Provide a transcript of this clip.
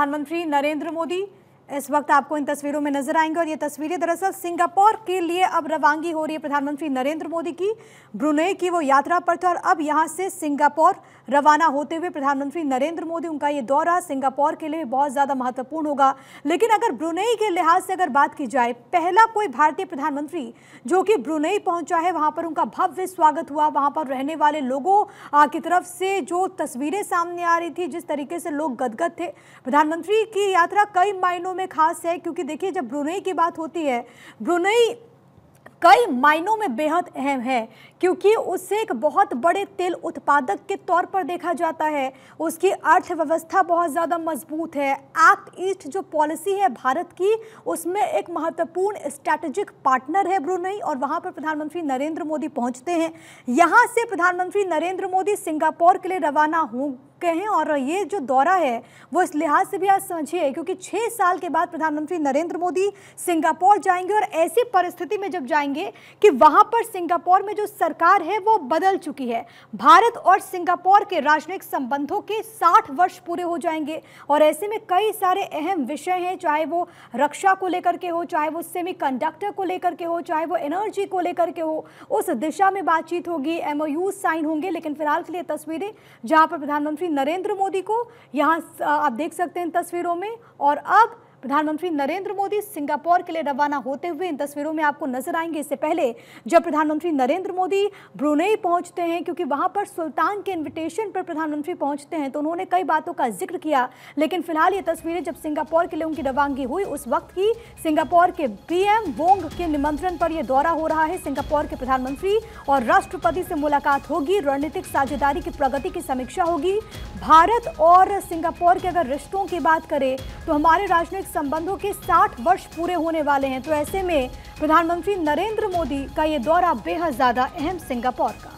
प्रधानमंत्री नरेंद्र मोदी इस वक्त आपको इन तस्वीरों में नजर आएंगे और ये तस्वीरें दरअसल सिंगापुर के लिए अब रवानगी हो रही है प्रधानमंत्री नरेंद्र मोदी की ब्रुनेई की वो यात्रा पर थे और अब यहाँ से सिंगापुर रवाना होते हुए प्रधानमंत्री नरेंद्र मोदी उनका ये दौरा सिंगापुर के लिए बहुत ज़्यादा महत्वपूर्ण होगा लेकिन अगर ब्रुनेई के लिहाज से अगर बात की जाए पहला कोई भारतीय प्रधानमंत्री जो कि ब्रुनेई पहुंचा है वहाँ पर उनका भव्य स्वागत हुआ वहाँ पर रहने वाले लोगों की तरफ से जो तस्वीरें सामने आ रही थी जिस तरीके से लोग गदगद थे प्रधानमंत्री की यात्रा कई मायनों में खास है क्योंकि देखिए जब ब्रुनई की बात होती है ब्रुनई कई मायनों में बेहद अहम है क्योंकि उससे एक बहुत बड़े तेल उत्पादक के तौर पर देखा जाता है उसकी अर्थव्यवस्था बहुत ज़्यादा मजबूत है एक्ट ईस्ट जो पॉलिसी है भारत की उसमें एक महत्वपूर्ण स्ट्रैटेजिक पार्टनर है ब्रुनई और वहाँ पर प्रधानमंत्री नरेंद्र मोदी पहुँचते हैं यहाँ से प्रधानमंत्री नरेंद्र मोदी सिंगापुर के लिए रवाना कहें और ये जो दौरा है वो इस लिहाज से भी आज समझिए क्योंकि छः साल के बाद प्रधानमंत्री नरेंद्र मोदी सिंगापुर जाएंगे और ऐसी परिस्थिति में जब जाएंगे कि वहाँ पर सिंगापुर में जो सरकार है वो बदल चुकी है भारत और सिंगापुर के राजनयिक संबंधों के साठ वर्ष पूरे हो जाएंगे और ऐसे में कई सारे अहम विषय हैं चाहे वो रक्षा को लेकर के हो चाहे वो सेमी को लेकर के हो चाहे वो एनर्जी को लेकर के हो उस दिशा में बातचीत होगी एमओ साइन होंगे लेकिन फिलहाल के लिए तस्वीरें जहां पर प्रधानमंत्री नरेंद्र मोदी को यहाँ आप देख सकते हैं तस्वीरों में और अब प्रधानमंत्री नरेंद्र मोदी सिंगापुर के लिए रवाना होते हुए इन तस्वीरों में आपको नजर आएंगे इससे पहले जब प्रधानमंत्री नरेंद्र मोदी ब्रुनेई पहुंचते हैं क्योंकि वहां पर सुल्तान के इन्विटेशन पर प्रधानमंत्री पहुंचते हैं तो उन्होंने कई बातों का जिक्र किया लेकिन फिलहाल ये तस्वीरें जब सिंगापुर के लिए उनकी रवानगी हुई उस वक्त की सिंगापुर के पीएम वोंग के निमंत्रण पर यह दौरा हो रहा है सिंगापुर के प्रधानमंत्री और राष्ट्रपति से मुलाकात होगी रणनीतिक साझेदारी की प्रगति की समीक्षा होगी भारत और सिंगापुर के अगर रिश्तों की बात करें तो हमारे राजनीतिक संबंधों के 60 वर्ष पूरे होने वाले हैं तो ऐसे में प्रधानमंत्री नरेंद्र मोदी का ये दौरा बेहद ज़्यादा अहम सिंगापुर का